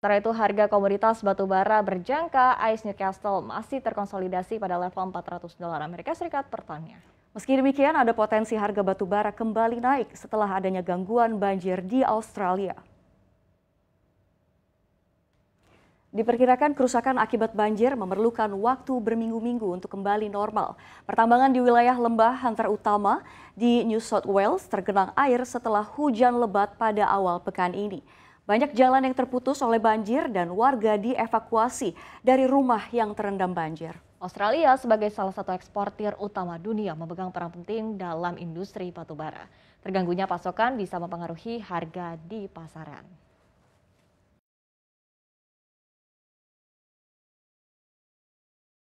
Setelah itu harga komoditas batubara berjangka ICE Newcastle masih terkonsolidasi pada level 400 dolar Amerika Serikat per tonnya. Meski demikian ada potensi harga batubara kembali naik setelah adanya gangguan banjir di Australia. Diperkirakan kerusakan akibat banjir memerlukan waktu berminggu-minggu untuk kembali normal. Pertambangan di wilayah lembah Hunter Utama di New South Wales tergenang air setelah hujan lebat pada awal pekan ini. Banyak jalan yang terputus oleh banjir dan warga dievakuasi dari rumah yang terendam banjir. Australia sebagai salah satu eksportir utama dunia memegang peran penting dalam industri batubara. Terganggunya pasokan bisa mempengaruhi harga di pasaran.